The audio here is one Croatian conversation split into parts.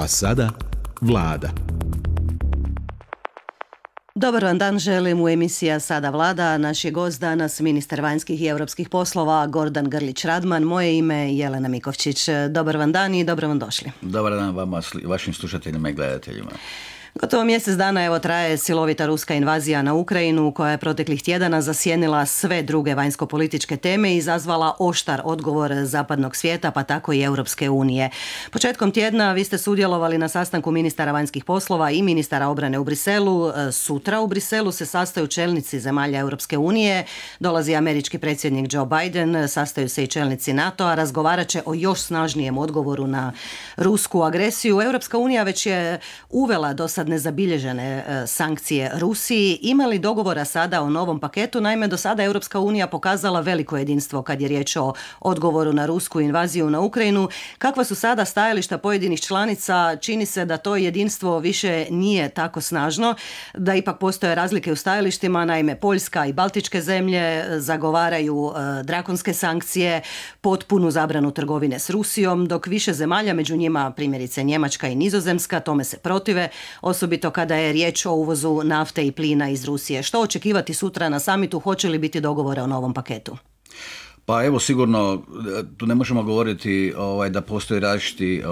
A sada vlada. Dobar vam dan želim u emisija Sada vlada. Naš je gost danas ministar vanjskih i europskih poslova Gordan Grlić-Radman. Moje ime je Jelena Mikovčić. Dobar vam dan i dobro vam došli. Dobar dan vama, vašim slušateljima i gledateljima. Gotovo mjesec dana evo traje silovita ruska invazija na Ukrajinu koja je proteklih tjedana zasjenila sve druge vanjskopolitičke teme i izazvala oštar odgovor zapadnog svijeta pa tako i Europske unije. Početkom tjedna vi ste sudjelovali na sastanku ministara vanjskih poslova i ministara obrane u Briselu. E, sutra u Briselu se sastaju čelnici zemalja Europske unije. Dolazi američki predsjednik Joe Biden, sastaju se i čelnici NATO-a, razgovarat će o još snažnijem odgovoru na rusku agresiju. Europska unija već je uvela do sad nezabilježene e, sankcije Rusiji. Ima li dogovora sada o novom paketu? Naime, do sada Europska unija pokazala veliko jedinstvo kad je riječ o odgovoru na rusku invaziju na Ukrajinu. Kakva su sada stajališta pojedinih članica? Čini se da to jedinstvo više nije tako snažno, da ipak postoje razlike u stajalištima. Naime, Poljska i Baltičke zemlje e, zagovaraju e, drakonske sankcije, potpunu zabranu trgovine s Rusijom, dok više zemalja, među njima primjerice Njemačka i Nizozemska, tome se protive osobito kada je riječ o uvozu nafte i plina iz Rusije. Što očekivati sutra na samitu? Hoće li biti dogovore o novom paketu? Pa evo sigurno e, tu ne možemo govoriti ovaj, da postoji različiti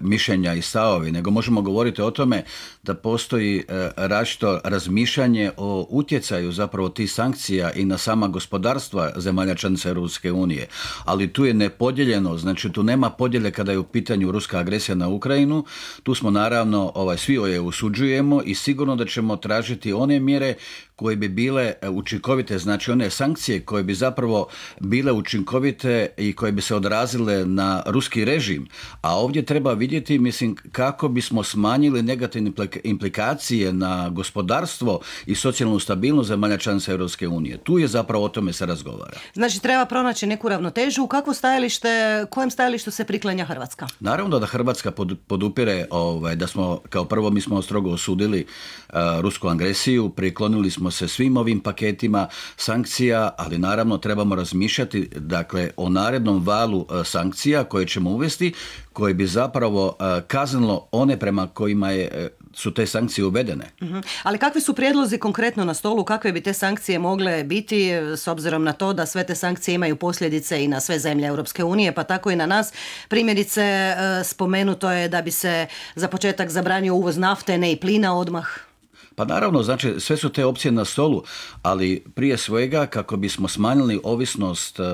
mišljenja i stavovi, nego možemo govoriti o tome da postoji eh, različito razmišljanje o utjecaju zapravo tih sankcija i na sama gospodarstva zemalja članica Ruske unije. Ali tu je nepodijeljeno, znači tu nema podjele kada je u pitanju ruska agresija na Ukrajinu. Tu smo naravno ovaj, svi je osuđujemo i sigurno da ćemo tražiti one mjere koje bi bile e, učinkovite, znači one sankcije koje bi zapravo bile učinkovite i koje bi se odrazile na ruski režim. A ovdje treba vidjeti, mislim, kako bismo smanjili negativne implikacije na gospodarstvo i socijalnu stabilnost zemalja članica Europske unije. Tu je zapravo o tome se razgovara. Znači treba pronaći neku ravnotežu. U kakvo stajalište, kojem stajalištu se priklanja Hrvatska? Naravno da Hrvatska podupire, ovaj, da smo, kao prvo mi smo strogo osudili e, rusku agresiju, priklonili smo smo se svim ovim paketima sankcija, ali naravno trebamo razmišljati dakle o narednom valu e, sankcija koje ćemo uvesti, koje bi zapravo e, kaznilo one prema kojima je e, su te sankcije uvedene. Uh Ali kakvi su prijedlozi konkretno na stolu, kakve bi te sankcije mogle biti s obzirom na to da sve te sankcije imaju posljedice i na sve zemlje Europske unije, pa tako i na nas. Primjerice spomenuto je da bi se za početak zabranio uvoz nafte, ne i plina odmah. Pa naravno, znači sve su te opcije na stolu, ali prije svega kako bismo smanjili ovisnost e, e,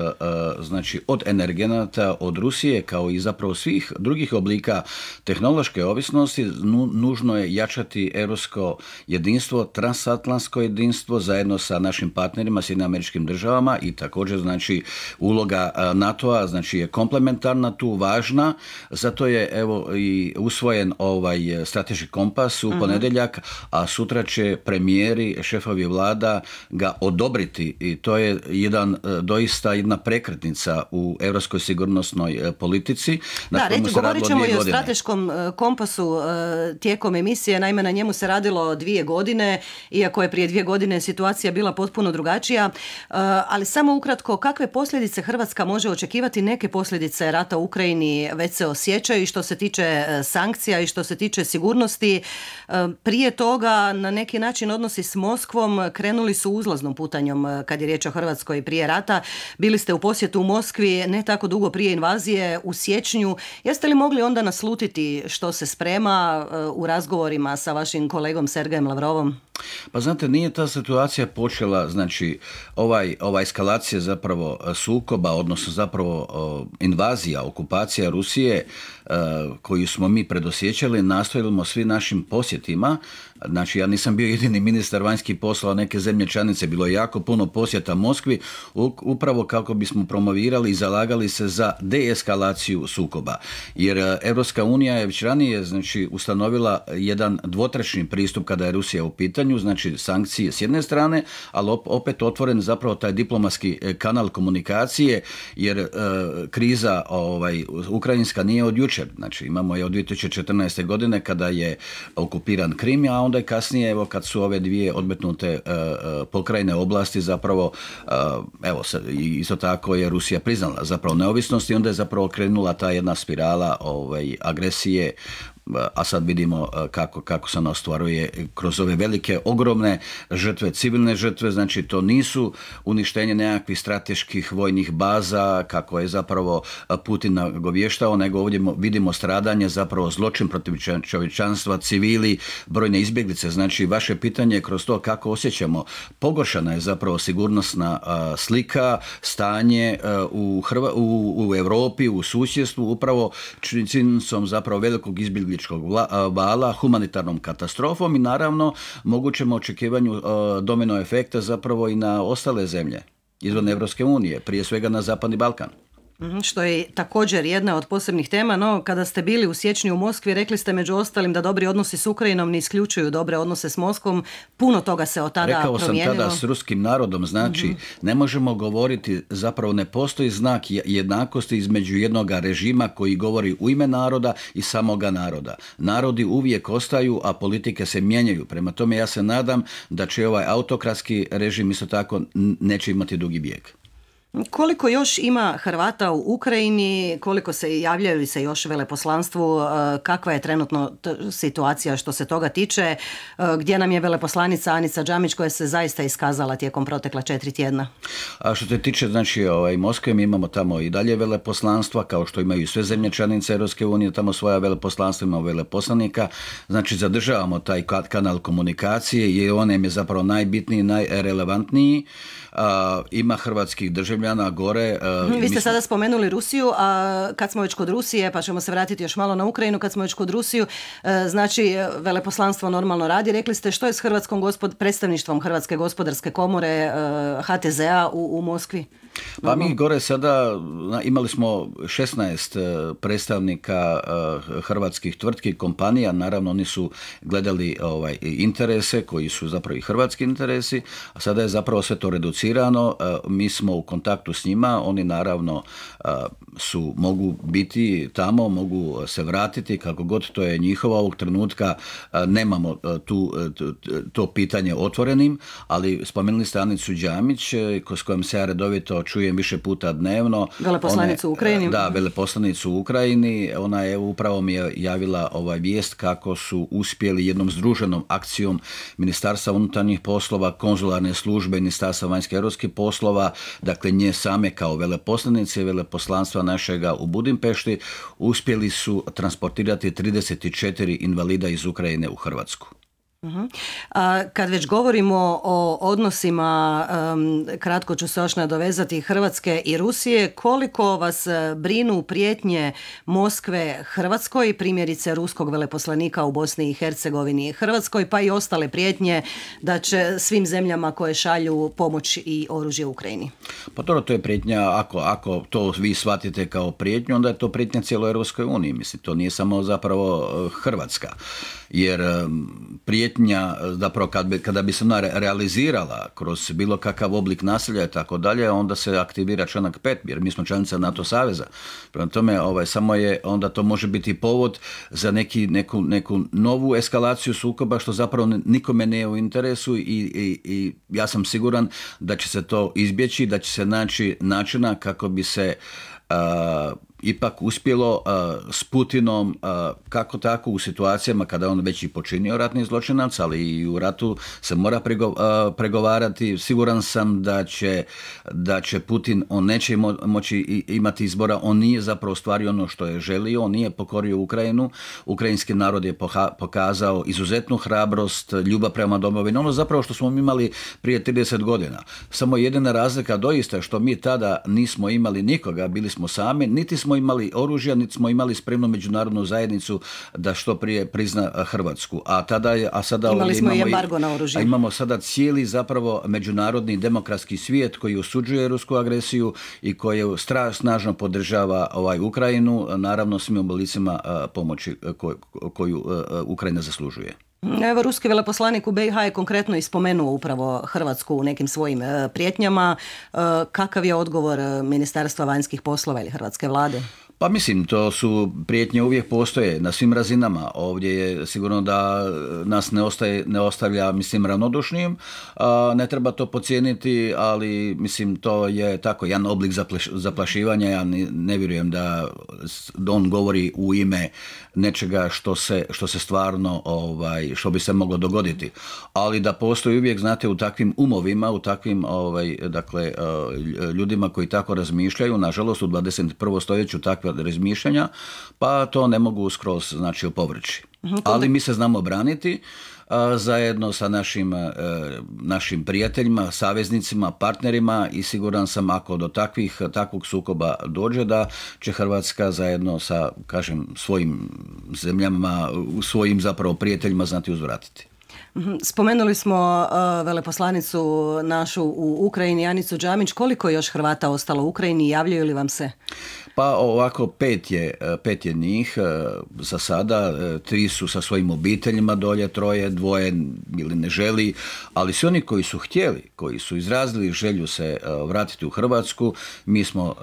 znači od energenata, od Rusije kao i zapravo svih drugih oblika tehnološke ovisnosti, nužno je jačati europsko jedinstvo, transatlantsko jedinstvo zajedno sa našim partnerima, s američkim državama i također znači uloga e, NATO-a znači je komplementarna tu važna, zato je evo i usvojen ovaj strateški kompas u mhm. ponedjeljak, a sutra sutra će premijeri, šefovi vlada ga odobriti i to je jedan e, doista jedna prekretnica u europskoj sigurnosnoj e, politici. Na da, reći, govorit ćemo i o strateškom e, kompasu tijekom emisije. Naime, na njemu se radilo dvije godine, iako je prije dvije godine situacija bila potpuno drugačija. Ali samo ukratko, kakve posljedice Hrvatska može očekivati? Neke posljedice rata u Ukrajini već se osjećaju i što se tiče sankcija i što se tiče sigurnosti. Prije toga na neki način odnosi s Moskvom krenuli su uzlaznom putanjom eh, kad je riječ o Hrvatskoj prije rata. Bili ste u posjetu u Moskvi ne tako dugo prije invazije u siječnju. Jeste li mogli onda naslutiti što se sprema eh, u razgovorima sa vašim kolegom Sergejem Lavrovom? Pa znate, nije ta situacija počela, znači, ovaj, ova eskalacija zapravo sukoba, odnosno zapravo invazija, okupacija Rusije, E, koju smo mi predosjećali nastojimo svi našim posjetima znači ja nisam bio jedini ministar vanjskih poslova neke zemlje članice bilo je jako puno posjeta Moskvi upravo kako bismo promovirali i zalagali se za deeskalaciju sukoba jer Europska unija je već ranije znači ustanovila jedan dvotrećni pristup kada je Rusija u pitanju znači sankcije s jedne strane ali opet otvoren zapravo taj diplomatski e, kanal komunikacije jer e, kriza ovaj ukrajinska nije od jučer Znači imamo je od 2014. godine kada je okupiran Krim, a onda je kasnije evo kad su ove dvije odmetnute uh, oblasti zapravo e, evo isto tako je Rusija priznala zapravo neovisnost i onda je zapravo krenula ta jedna spirala ovaj agresije E, a sad vidimo e, kako, kako se ona ostvaruje kroz ove velike, ogromne žrtve, civilne žrtve, znači to nisu uništenje nekakvih strateških vojnih baza, kako je zapravo e, Putin govještao, nego ovdje vidimo stradanje, zapravo zločin protiv čovječanstva, civili, brojne izbjeglice, znači vaše pitanje je kroz to kako osjećamo, pogoršana je zapravo sigurnosna slika, stanje u, u, Europi, u susjedstvu, upravo činjenicom zapravo velikog izbjeglice izbjegličkog vala, humanitarnom katastrofom i naravno mogućem očekivanju domino efekta zapravo i na ostale zemlje izvan Evropske unije, prije svega na Zapadni Balkan. Mhm, što je također jedna od posebnih tema, no kada ste bili u siječnju u Moskvi rekli ste među ostalim da dobri odnosi s Ukrajinom ne isključuju dobre odnose s Moskvom. Puno toga se od tada Rekao sam tada s ruskim narodom, znači mhm. ne možemo govoriti, zapravo ne postoji znak jednakosti između jednoga režima koji govori u ime naroda i samoga naroda. Narodi uvijek ostaju, a politike se mijenjaju. Prema tome ja se nadam da će ovaj autokratski režim isto tako neće imati dugi bijeg. Koliko još ima Hrvata u Ukrajini, koliko se javljaju se još veleposlanstvu, e, kakva je trenutno situacija što se toga tiče, e, gdje nam je veleposlanica Anica Đamić koja se zaista iskazala tijekom protekla četiri tjedna? A što se tiče znači, ovaj, Moskve, mi imamo tamo i dalje veleposlanstva, kao što imaju sve zemlje članice Europske unije, tamo svoja veleposlanstva imamo veleposlanika, znači zadržavamo taj kanal komunikacije i on je zapravo najbitniji, najrelevantniji. Eh, ima hrvatskih državljana gore. Eh, mhm, vi ste sada spomenuli Rusiju, a kad smo već kod Rusije, pa ćemo se vratiti još malo na Ukrajinu, kad smo već kod Rusiju, eh, znači veleposlanstvo normalno radi. Rekli ste što je s Hrvatskom gospod, predstavništvom Hrvatske gospodarske komore htz u Moskvi? Pa mi gore sada imali smo 16 e, predstavnika e, hrvatskih tvrtki, kompanija, naravno oni su gledali ovaj, interese koji su zapravo i hrvatski interesi, a sada je zapravo sve to reducirano, e, mi smo u kontaktu s njima, oni naravno su, mogu biti tamo, mogu se vratiti, kako god to je njihova ovog trenutka, nemamo tu, to pitanje otvorenim, ali spomenuli ste Anicu Đamić, s kojom se ja redovito čujem čujem više puta dnevno. Veleposlanicu u Ukrajini. E, da, veleposlanicu u Ukrajini. Ona je upravo mi je javila ovaj vijest kako su uspjeli jednom združenom akcijom Ministarstva unutarnjih poslova, konzularne službe, Ministarstva vanjskih europskih poslova, dakle nje same kao veleposlanice, veleposlanstva našega u Budimpešti, uspjeli su transportirati 34 invalida iz Ukrajine u Hrvatsku. Mhm. A kad već govorimo o odnosima, kratko ću se još nadovezati Hrvatske i Rusije, koliko vas e, brinu prijetnje Moskve Hrvatskoj, primjerice ruskog veleposlanika u Bosni i Hercegovini Hrvatskoj, pa i ostale prijetnje da će svim zemljama koje šalju pomoć i oružje Ukrajini? Pa to je prijetnja, ako, ako to vi shvatite kao prijetnju, onda je to prijetnja cijeloj Europskoj uniji, mislim, to nije samo zapravo e, Hrvatska jer prijetnja zapravo kad kada bi se ona realizirala kroz bilo kakav oblik nasilja i tako dalje onda se aktivira članak 5 jer mi smo članica NATO saveza prema tome ovaj samo je onda to može biti povod za neki neku, neku novu eskalaciju sukoba što zapravo nikome ne u interesu i, i, i ja sam siguran da će se to izbjeći da će se naći načina kako bi se ipak uspjelo uh, s Putinom uh, kako tako u situacijama kada on već i počinio ratni zločinac, ali i u ratu se mora uh, pregovarati. Siguran sam da će, da će Putin, on neće moći imati izbora, on nije zapravo stvario ono što je želio, on nije pokorio Ukrajinu, ukrajinski narod je pokazao izuzetnu hrabrost, ljubav prema domovini, ono zapravo što smo imali prije 30 godina. Samo jedina razlika doista je što mi tada nismo imali nikoga, bili smo sami, niti smo imali oružja, niti smo imali spremnu međunarodnu zajednicu da što prije prizna eh, Hrvatsku. A tada je, a sada imamo i Imamo sada cijeli zapravo međunarodni demokratski svijet koji osuđuje rusku agresiju i koji stra, snažno podržava ovaj Ukrajinu, naravno svim oblicima eh, pomoći eh, koju Ukrajina zaslužuje. Evo, ruski veleposlanik u BiH je konkretno ispomenuo upravo Hrvatsku u nekim svojim e, prijetnjama. E, kakav je odgovor e, Ministarstva vanjskih poslova ili Hrvatske vlade? Pa mislim, to su prijetnje uvijek postoje na svim razinama. Ovdje je sigurno da e, nas ne, ostaje, ne ostavlja, mislim, ranodušnijim. ne treba to pocijeniti, ali mislim, to je tako jedan oblik zaplašivanja. Ja ne, vjerujem da on govori u ime nečega što se, što se stvarno, ovaj, što bi se moglo dogoditi. Ali da postoji uvijek, znate, u takvim umovima, u takvim, ovaj, dakle, e, ljudima koji tako razmišljaju, nažalost, u 21. stoljeću takve razmišljanja, pa to ne mogu skroz znači opovrći. Mhm, Ali mi se znamo braniti zajedno sa našim, e, našim prijateljima, saveznicima, partnerima i siguran sam ako do takvih, takvog sukoba dođe da će Hrvatska zajedno sa kažem, svojim zemljama, svojim zapravo prijateljima znati uzvratiti. Mhm. Spomenuli smo e, veleposlanicu našu u Ukrajini, Janicu Đamić. Koliko je još Hrvata ostalo u Ukrajini? Javljaju li vam se? Pa ovako, pet je, e, pet je njih e, za sada, tri su sa svojim obiteljima dolje, troje, dvoje ili ne želi, ali svi oni koji su htjeli, koji su izrazili želju se vratiti u Hrvatsku, mi smo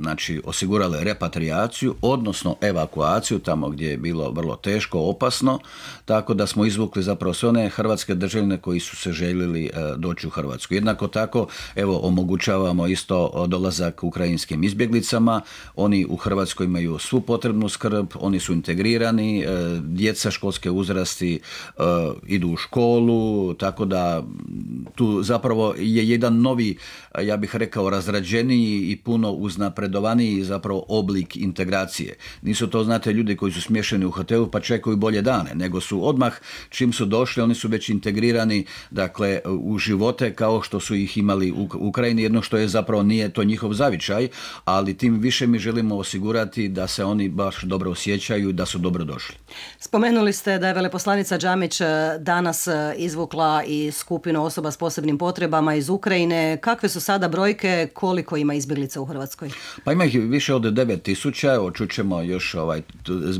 znači, osigurali repatriaciju, odnosno evakuaciju tamo gdje je bilo vrlo teško, opasno, tako da smo izvukli zapravo sve one hrvatske državljane koji su se željeli e, doći u Hrvatsku. Jednako tako, evo, omogućavamo isto dolazak ukrajinskim izbjeglicama. Oni u Hrvatskoj imaju svu potrebnu skrb, oni su integrirani, e, djeca školske uzrasti e, idu u školu, tako da tu zapravo je jedan novi, ja bih rekao, razrađeniji i puno uznapredovaniji zapravo oblik integracije. Nisu to, znate, ljudi koji su smješeni u hotelu pa čekaju bolje dane, nego su odmah čim su došli oni su već integrirani dakle u živote kao što su ih imali u Ukrajini, jedno što je zapravo nije to njihov zavičaj, ali tim više mi želimo osigurati da se oni baš dobro osjećaju i da su dobro došli. Spomenuli ste da je veleposlanica Đamić e, danas e, izvukla i skupinu osoba s posebnim potrebama iz Ukrajine. Kakve su sada brojke, koliko ima izbjeglica u Hrvatskoj? Pa ima ih više od 9000, očućemo još ovaj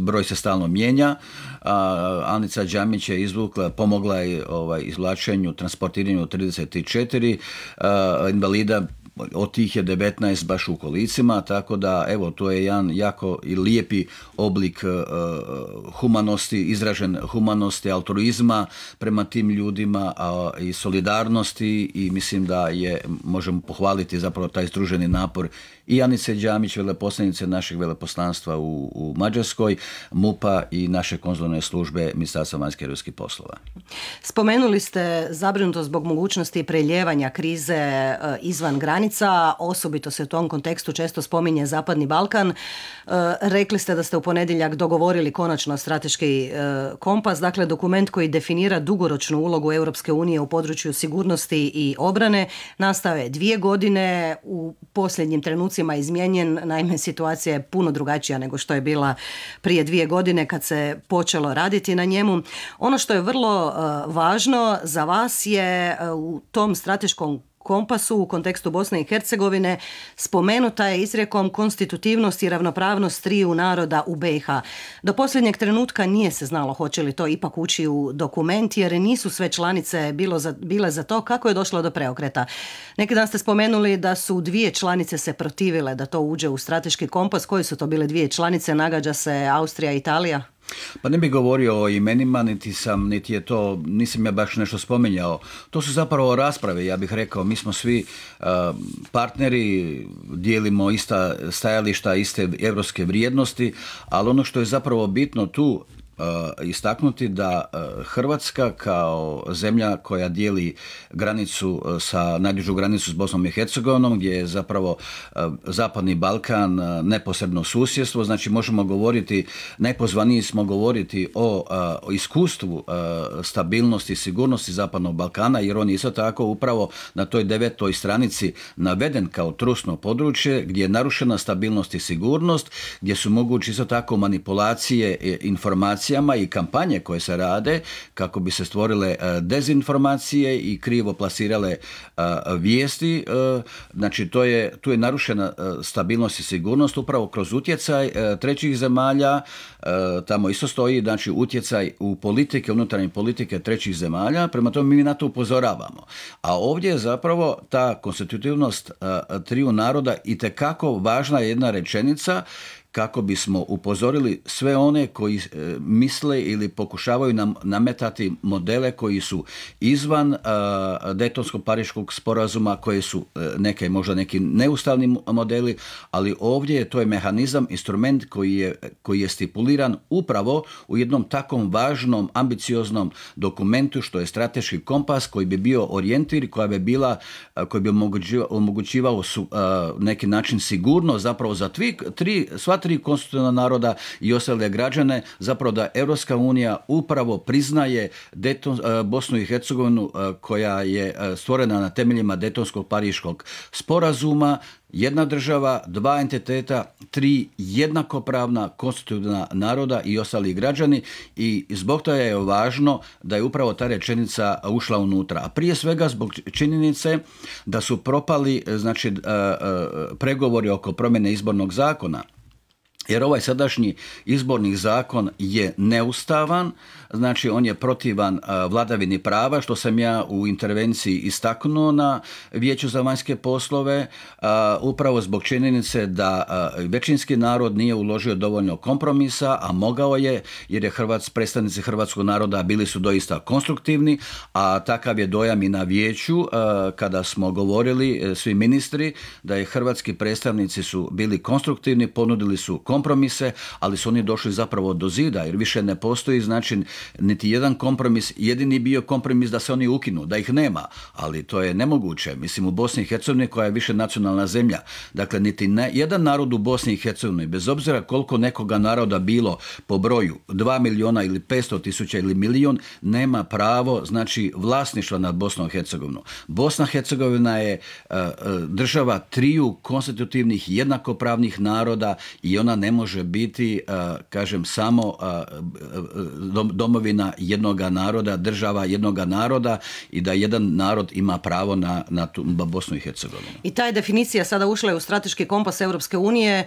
broj se stalno mijenja. Anica Đamić je izvukla, pomogla je ovaj, izvlačenju, transportiranju 34 invalida od tih je 19 baš u kolicima, tako da evo to je jedan jako i lijepi oblik e, e, humanosti, izražen humanosti, altruizma prema tim ljudima i solidarnosti i mislim da je možemo pohvaliti zapravo taj združeni napor i Anice Đamić, veleposlanice našeg veleposlanstva u, u Mađarskoj, MUPA i naše konzularne službe Ministarstva vanjskih i poslova. Spomenuli ste zabrinutost zbog mogućnosti preljevanja krize e, izvan granica granica, osobito se u tom kontekstu često spominje Zapadni Balkan. E, rekli ste da ste u ponedjeljak dogovorili konačno strateški e, kompas, dakle dokument koji definira dugoročnu ulogu Europske unije u području sigurnosti i obrane. Nastave dvije godine, u posljednjim trenucima izmijenjen, naime situacija je puno drugačija nego što je bila prije dvije godine kad se počelo raditi na njemu. Ono što je vrlo e, važno za vas je u tom strateškom kompasu u kontekstu Bosne i Hercegovine spomenuta je izrijekom konstitutivnost i ravnopravnost triju naroda u BiH. Do posljednjeg trenutka nije se znalo hoće li to ipak ući u dokument jer nisu sve članice za, bile za to kako je došlo do preokreta. Neki dan ste spomenuli da su dvije članice se protivile da to uđe u strateški kompas. Koji su to bile dvije članice? Nagađa se Austrija i Italija? Pa ne bih govorio o imenima, niti sam, niti je to, nisam ja baš nešto spominjao. To su zapravo rasprave, ja bih rekao, mi smo svi eh, partneri, dijelimo ista stajališta, iste europske vrijednosti, ali ono što je zapravo bitno tu, Eh, istaknuti da eh, Hrvatska kao zemlja koja dijeli granicu eh, sa najdužu granicu s Bosnom i Hercegovinom gdje je zapravo zapadni Balkan neposredno susjedstvo znači možemo govoriti najpozvaniji smo govoriti o, o iskustvu stabilnosti i sigurnosti zapadnog Balkana jer on je isto tako upravo na toj devetoj stranici naveden kao trusno područje gdje je narušena stabilnost i sigurnost gdje su mogući isto tako manipulacije informacije informacijama i kampanje koje se rade kako bi se stvorile e, dezinformacije i krivo plasirale e, vijesti. E, znači, to je, tu je narušena stabilnost i sigurnost upravo kroz utjecaj trećih zemalja. Tamo isto stoji znači, utjecaj u politike, unutarnje politike trećih zemalja. Prema tome mi na to upozoravamo. A ovdje je zapravo ta konstitutivnost triju naroda i kako važna jedna rečenica kako bismo upozorili sve one koji e, misle ili pokušavaju nam nametati modele koji su izvan e, Detonskog pariškog sporazuma, koji su e, neke, možda neki neustavni modeli, ali ovdje je to je mehanizam, instrument koji je, koji je stipuliran upravo u jednom takom važnom, ambicioznom dokumentu što je strateški kompas koji bi bio orijentir, koja bi bila, koji bi omogućivao, su, neki način sigurno zapravo za tri, tri sva tri konstitutivna naroda i ostale građane, zapravo da Europska unija upravo priznaje Deton, e, Bosnu i Hercegovinu e, koja je e, stvorena na temeljima Detonskog pariškog sporazuma, jedna država, dva entiteta, tri jednakopravna konstitutivna naroda i ostali građani i zbog toga je važno da je upravo ta rečenica ušla unutra. A prije svega zbog činjenice da su propali znači, pregovori oko promjene izbornog zakona jer ovaj sadašnji izborni zakon je neustavan, znači on je protivan vladavini prava, što sam ja u intervenciji istaknuo na Vijeću za vanjske poslove, upravo zbog činjenice da većinski narod nije uložio dovoljno kompromisa, a mogao je, jer je Hrvats, predstavnici hrvatskog naroda bili su doista konstruktivni, a takav je dojam i na Vijeću kada smo govorili e, svi ministri da je hrvatski predstavnici su bili konstruktivni, ponudili su kompromise, ali su oni došli zapravo do zida, jer više ne postoji znači niti jedan kompromis, jedini bio kompromis da se oni ukinu, da ih nema, ali to je nemoguće. Mislim u Bosni i Hercegovini koja je više nacionalna zemlja, dakle niti ne, jedan narod u Bosni i Hercegovini, bez obzira koliko nekoga naroda bilo po broju, 2 miliona ili 500 tisuća ili milion, nema pravo znači vlasništva nad Bosnom i Hercegovinom. Bosna i Hercegovina je e, e, država triju konstitutivnih jednakopravnih naroda i ona ne može biti, kažem, samo domovina jednog naroda, država jednog naroda i da jedan narod ima pravo na, na tu, Bosnu i Hercegovinu. I ta je definicija sada ušla u strateški kompas Europske unije. E,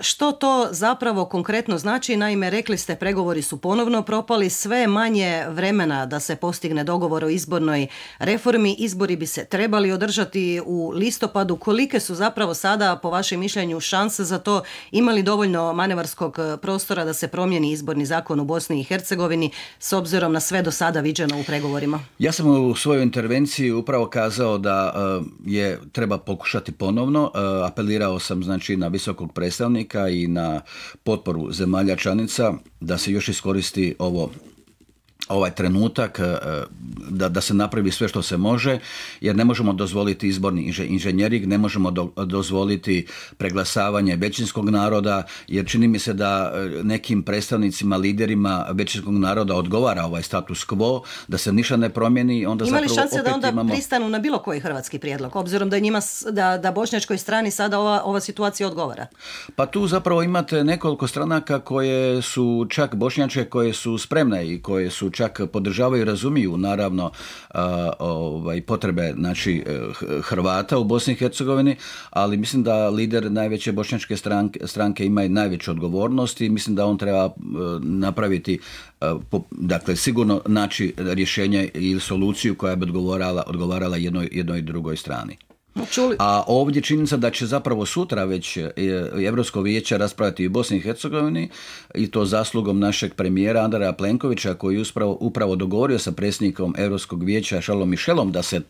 što to zapravo konkretno znači? Naime, rekli ste, pregovori su ponovno propali, sve manje vremena da se postigne dogovor o izbornoj reformi. Izbori bi se trebali održati u listopadu. Kolike su zapravo sada, po vašem mišljenju, šanse za to? Imali dogovor dovoljno manevarskog e, prostora da se promijeni izborni zakon u Bosni i Hercegovini s obzirom na sve do sada viđeno u pregovorima? Ja sam u svojoj intervenciji upravo kazao da e, je treba pokušati ponovno. E, apelirao sam znači na visokog predstavnika i na potporu zemalja članica da se još iskoristi ovo ovaj trenutak e, e, da, da se napravi sve što se može jer ne možemo dozvoliti izborni inženjerik ne možemo dozvoliti preglasavanje većinskog naroda jer čini mi se da e, nekim predstavnicima, liderima većinskog naroda odgovara ovaj status quo, da se ništa ne promijeni onda imali šanse da onda pristanu na bilo koji hrvatski prijedlog, obzirom da njima da, da bošnjačkoj strani sada ova, ova situacija odgovara? Pa tu zapravo imate nekoliko stranaka koje su čak bošnjačke koje su spremne i koje su čak podržavaju i razumiju naravno uh, ovaj, potrebe znači, uh, Hrvata u Bosni i Hercegovini, ali mislim da lider najveće bošnjačke stranke, ima i najveću odgovornost i mislim da on treba uh, napraviti dakle sigurno naći rješenje ili soluciju koja bi odgovarala, odgovarala jednoj, jednoj i drugoj strani. A ovdje činjenica da će zapravo sutra već e, Europsko vijeće raspraviti i Bosni i Hercegovini i to zaslugom našeg premijera Andreja Plenkovića koji je upravo upravo dogovorio sa predsjednikom Europskog vijeća Šalom Mišelom da se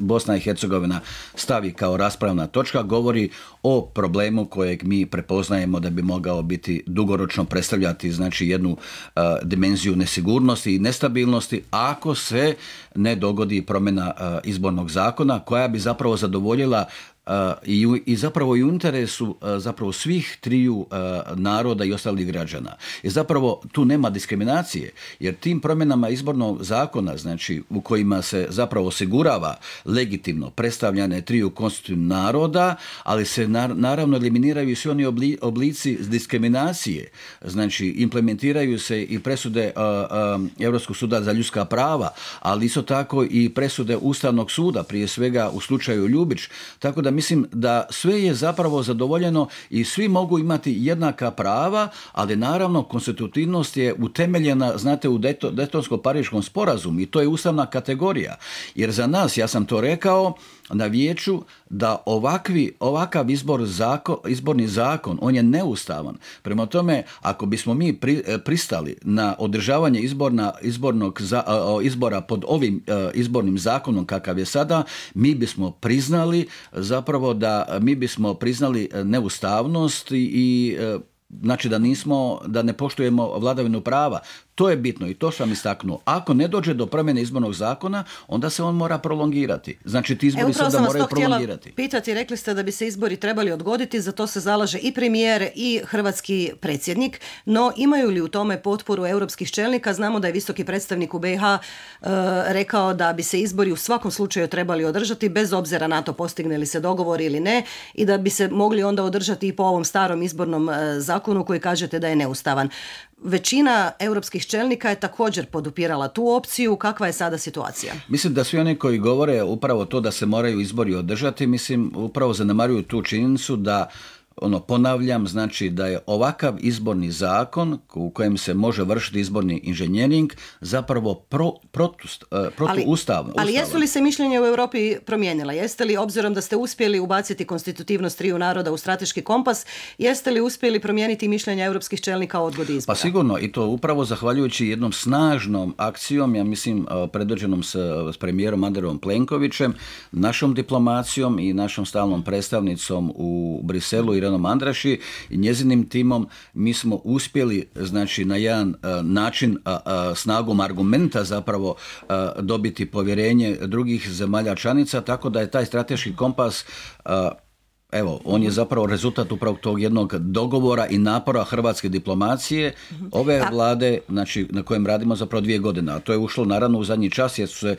Bosna i Hercegovina stavi kao raspravna točka govori o problemu kojeg mi prepoznajemo da bi mogao biti dugoročno predstavljati znači jednu e, dimenziju nesigurnosti i nestabilnosti ako se ne dogodi promjena e, izbornog zakona koja bi zapravo zadovoljila i, i zapravo i u interesu zapravo svih triju naroda i ostalih građana. I zapravo tu nema diskriminacije, jer tim promjenama izbornog zakona, znači u kojima se zapravo osigurava legitimno predstavljanje triju konstitutivnih naroda, ali se naravno eliminiraju svi oni oblici diskriminacije, znači implementiraju se i presude Europskog suda za ljudska prava, ali isto tako i presude Ustavnog suda, prije svega u slučaju Ljubić, tako da mi mislim da sve je zapravo zadovoljeno i svi mogu imati jednaka prava, ali naravno konstitutivnost je utemeljena, znate, u Detonsko-Pariškom sporazumu i to je ustavna kategorija. Jer za nas, ja sam to rekao, na vijeću da ovakvi, ovakav izbor izborni zakon, on je neustavan. Prema tome, ako bismo mi e, pristali na održavanje izborna, izbornog za, e, izbora pod ovim e, izbornim zakonom kakav je sada, mi bismo priznali za zapravo da mi bismo priznali e, neustavnost i e, znači da nismo da ne poštujemo vladavinu prava to je bitno i to sam istaknuo. Ako ne dođe do promjene izbornog zakona, onda se on mora prolongirati. Znači ti izbori se da moraju prolongirati. Pitati, rekli ste da bi se izbori trebali odgoditi, za to se zalaže i premijer i hrvatski predsjednik, no imaju li u tome potporu europskih čelnika? Znamo da je visoki predstavnik u BiH e, rekao da bi se izbori u svakom slučaju trebali održati, bez obzira na to postigne li se dogovor ili ne, i da bi se mogli onda održati i po ovom starom izbornom e, zakonu koji kažete da je neustavan. Većina europskih čelnika je također podupirala tu opciju. Kakva je sada situacija? Mislim da svi oni koji govore upravo to da se moraju izbori održati, mislim upravo zanemaruju tu činjenicu da ono ponavljam znači da je ovakav izborni zakon u kojem se može vršiti izborni inženjering zapravo pro, protust, protuustavno. E, ali, ali jesu li se mišljenje u Europi promijenila? Jeste li, obzirom da ste uspjeli ubaciti konstitutivnost triju naroda u strateški kompas, jeste li uspjeli promijeniti mišljenje europskih čelnika o odgodi izbora? Pa sigurno i to upravo zahvaljujući jednom snažnom akcijom, ja mislim e, predođenom s, s premijerom Andrejom Plenkovićem, našom diplomacijom i našom stalnom predstavnicom u Briselu i Andraši i njezinim timom mi smo uspjeli znači na jedan e, način snagom argumenta zapravo e, dobiti povjerenje drugih zemalja članica tako da je taj strateški kompas e, Evo, on je zapravo rezultat upravo tog jednog dogovora i napora hrvatske diplomacije ove vlade znači, na kojem radimo zapravo dvije godine. A to je ušlo naravno u zadnji čas jer su se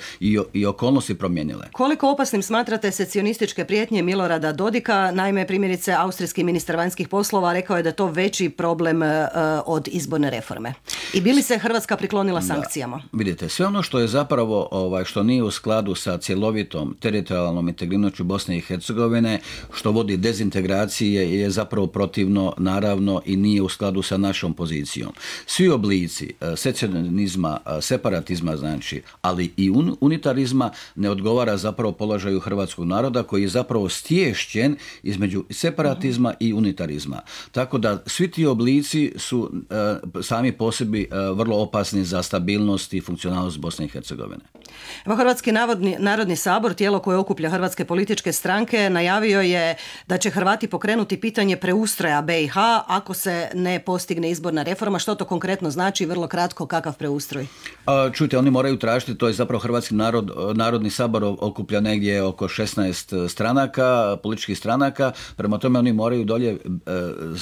i, okolnosti promijenile. Koliko opasnim smatrate secionističke prijetnje Milorada Dodika? Naime, primjerice, austrijski ministar vanjskih poslova rekao je da je to veći problem e, od izborne reforme. I bili se Hrvatska priklonila sankcijama? vidite, sve ono što je zapravo, ovaj, što nije u skladu sa cjelovitom teritorijalnom integrinoću Bosne i Hercegovine, što vodi dezintegracije je zapravo protivno naravno i nije u skladu sa našom pozicijom. Svi oblici e, secenizma, e, separatizma znači, ali i unitarizma ne odgovara zapravo položaju hrvatskog naroda koji je zapravo stješćen između separatizma i unitarizma. Tako da svi ti oblici su e, sami po sebi vrlo opasni za stabilnost i funkcionalnost Bosne i Hercegovine. Hrvatski narodni sabor, tijelo koje okuplja hrvatske političke stranke, najavio je da će Hrvati pokrenuti pitanje preustroja BiH ako se ne postigne izborna reforma. Što to konkretno znači? Vrlo kratko, kakav preustroj? čujte, oni moraju tražiti, to je zapravo Hrvatski narod, narodni sabor okuplja negdje oko 16 e, stranaka, političkih stranaka, prema tome oni moraju dolje e,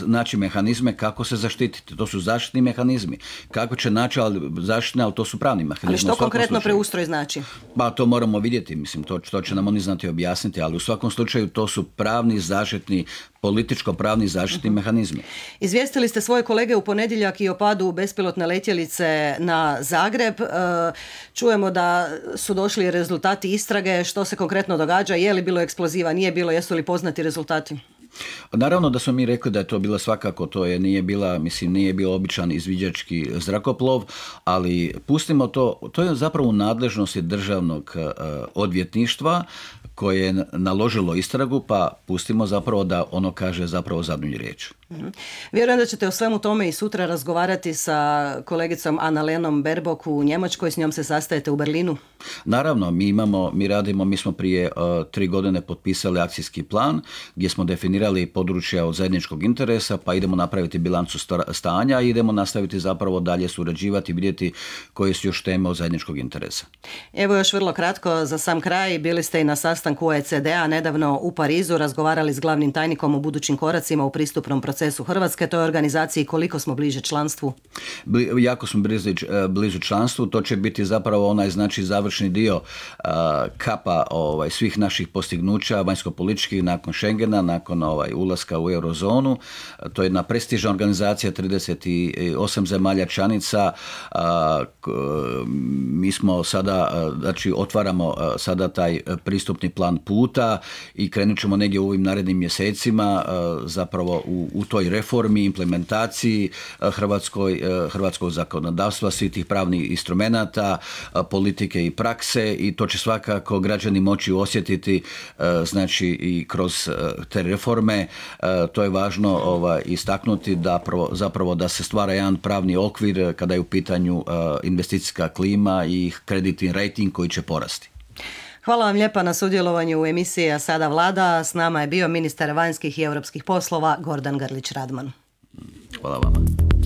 naći mehanizme kako se zaštititi. To su zaštitni mehanizmi. Kako će naći ali ali to su pravni mehanizmi. Ali što konkretno preustroj znači? Pa to moramo vidjeti, mislim, to, to će nam oni znati objasniti, ali u svakom slučaju to su pravni zaštitni političko-pravni zaštitni mehanizmi. Izvijestili ste svoje kolege u ponedjeljak i o padu bespilotne letjelice na Zagreb. E, čujemo da su došli rezultati istrage. Što se konkretno događa? Je li bilo eksploziva? Nije bilo? Jesu li poznati rezultati? Naravno da smo mi rekli da je to bilo svakako, to je nije bila, mislim, nije bio običan izviđački zrakoplov, ali pustimo to, to je zapravo u nadležnosti državnog e, odvjetništva koje je naložilo istragu, pa pustimo zapravo da ono kaže zapravo zadnju riječ. Mhm. Vjerujem da ćete o svemu tome i sutra razgovarati sa kolegicom Analenom Berbok u Njemačkoj, s njom se sastajete u Berlinu. Naravno, mi imamo, mi radimo, mi smo prije e, tri godine potpisali akcijski plan gdje smo definirali područja od zajedničkog interesa, pa idemo napraviti bilancu stanja i idemo nastaviti zapravo dalje surađivati i vidjeti koje su još teme od zajedničkog interesa. Evo još vrlo kratko za sam kraj, bili ste i na sastanku sastanku OECD-a nedavno u Parizu razgovarali s glavnim tajnikom o budućim koracima u pristupnom procesu Hrvatske, toj organizaciji koliko smo bliže članstvu? jako smo blizu, e, blizu članstvu, to će biti zapravo onaj znači završni dio e, kapa ovaj, svih naših postignuća vanjsko-političkih nakon Schengena, nakon ovaj, ulaska u eurozonu. E, to je jedna prestižna organizacija, 38 zemalja članica. mi smo sada, znači otvaramo sada taj pristupni plan puta i krenut ćemo negdje u ovim narednim mjesecima e, zapravo u, u toj reformi, implementaciji e, hrvatskoj, e, hrvatskog zakonodavstva, svih tih pravnih instrumenata, politike i prakse i to će svakako građani moći osjetiti znači i kroz te reforme. To je važno ovaj, istaknuti da zapravo da se stvara jedan pravni okvir kada je u pitanju investicijska klima i kreditni rating koji će porasti. Hvala vam lijepa na sudjelovanju u emisiji A sada vlada. S nama je bio ministar vanjskih i europskih poslova Gordan Grlić Radman. Hvala vama.